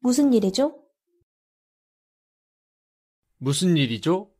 무슨 일이죠? 무슨 일이죠?